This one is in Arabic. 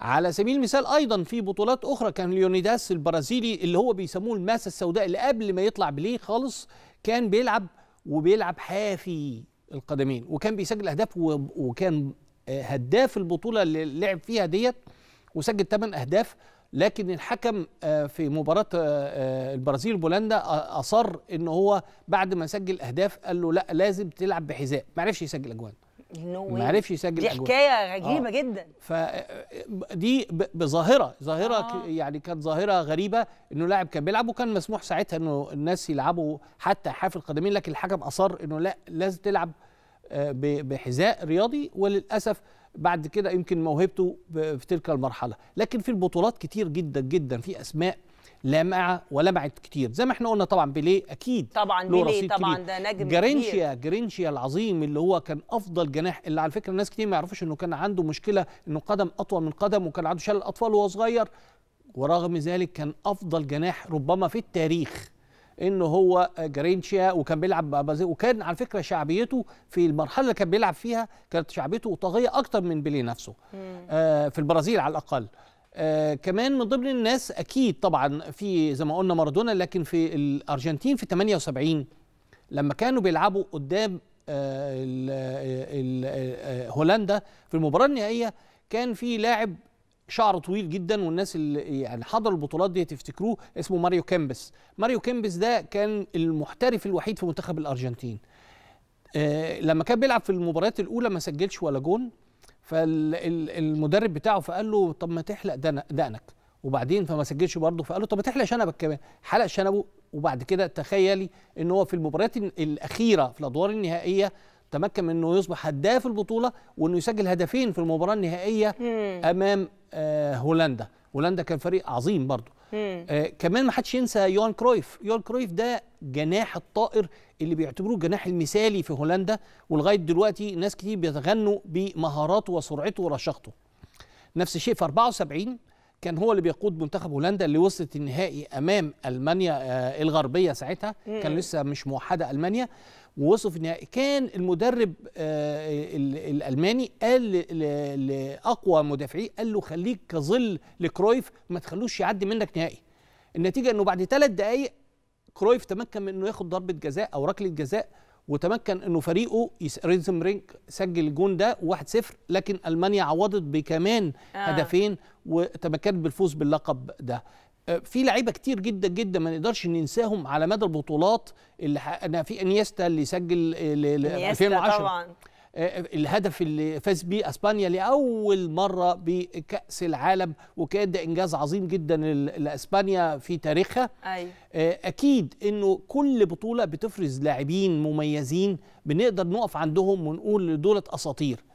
على سبيل المثال ايضا في بطولات اخرى كان ليونيداس البرازيلي اللي هو بيسموه الماسه السوداء اللي قبل ما يطلع بليه خالص كان بيلعب وبيلعب حافي القدمين وكان بيسجل اهداف وكان آه، هداف البطوله اللي لعب فيها ديت وسجل 8 اهداف لكن الحكم آه، في مباراة آه، البرازيل بولندا أصر إن هو بعد ما سجل أهداف قال له لا لازم تلعب بحذاء ما عرفش يسجل أجوان ما عرفش يسجل دي حكايه عجيبه آه. جدا فدي بظاهره ظاهره آه. يعني كانت ظاهره غريبه انه لاعب كان بيلعب وكان مسموح ساعتها انه الناس يلعبوا حتى حافل قدمين لكن الحكم اصر انه لا لازم تلعب آه، بحذاء رياضي وللاسف بعد كده يمكن موهبته في تلك المرحله لكن في البطولات كتير جدا جدا في اسماء لامعه ولمعت كتير زي ما احنا قلنا طبعا بيليه اكيد طبعا بيليه طبعا كبير. ده نجم جرينشيا كبير. جرينشيا العظيم اللي هو كان افضل جناح اللي على فكره الناس كتير ما يعرفوش انه كان عنده مشكله انه قدم اطول من قدم وكان عنده شلل اطفال وهو صغير ورغم ذلك كان افضل جناح ربما في التاريخ انه هو جرينشيا وكان بيلعب وكان على فكره شعبيته في المرحله اللي كان بيلعب فيها كانت شعبيته طاغيه اكتر من بيليه نفسه آه في البرازيل على الاقل آه كمان من ضمن الناس اكيد طبعا في زي ما قلنا مارادونا لكن في الارجنتين في 78 لما كانوا بيلعبوا قدام آه،, آه،, آه هولندا في المباراه النهائيه كان في لاعب شعره طويل جدا والناس اللي يعني حضروا البطولات دي تفتكروه اسمه ماريو كيمبس ماريو كيمبس ده كان المحترف الوحيد في منتخب الارجنتين آه لما كان بيلعب في المباريات الاولى ما سجلش ولا جون فالمدرب بتاعه فقال له طب ما تحلق دقنك وبعدين فما سجلش برضه فقال له طب ما تحلق شنبك كمان حلق شنبه وبعد كده تخيلي ان هو في المباريات الاخيره في الادوار النهائيه تمكن من انه يصبح هداف البطوله وانه يسجل هدفين في المباراه النهائيه امام آه هولندا هولندا كان فريق عظيم برضه آه كمان ما حدش ينسى يوان كرويف يوان كرويف ده جناح الطائر اللي بيعتبروه الجناح المثالي في هولندا ولغايه دلوقتي ناس كتير بيتغنوا بمهاراته وسرعته ورشاقته نفس الشيء في 74 كان هو اللي بيقود منتخب هولندا اللي وصلت النهائي امام المانيا آه الغربيه ساعتها مم. كان لسه مش موحده المانيا ووصف في النهائي كان المدرب آه الالماني قال لاقوى مدافعيه قال له خليك كظل لكرويف ما تخلوش يعدي منك نهائي النتيجه انه بعد ثلاث دقائق كرويف تمكن من انه ياخد ضربه جزاء او ركله جزاء وتمكن انه فريقه ريزم رينج سجل الجون ده 1-0 لكن المانيا عوضت بكمان آه. هدفين وتمكنت بالفوز باللقب ده آه، في لعيبه كتير جدا جدا ما نقدرش ننساهم على مدى البطولات اللي حققنا في انيستا اللي سجل 2010 طبعا آه، الهدف اللي فاز بيه اسبانيا لاول مره بكاس العالم وكان ده انجاز عظيم جدا لاسبانيا في تاريخها أي. آه، اكيد انه كل بطوله بتفرز لاعبين مميزين بنقدر نقف عندهم ونقول دولة اساطير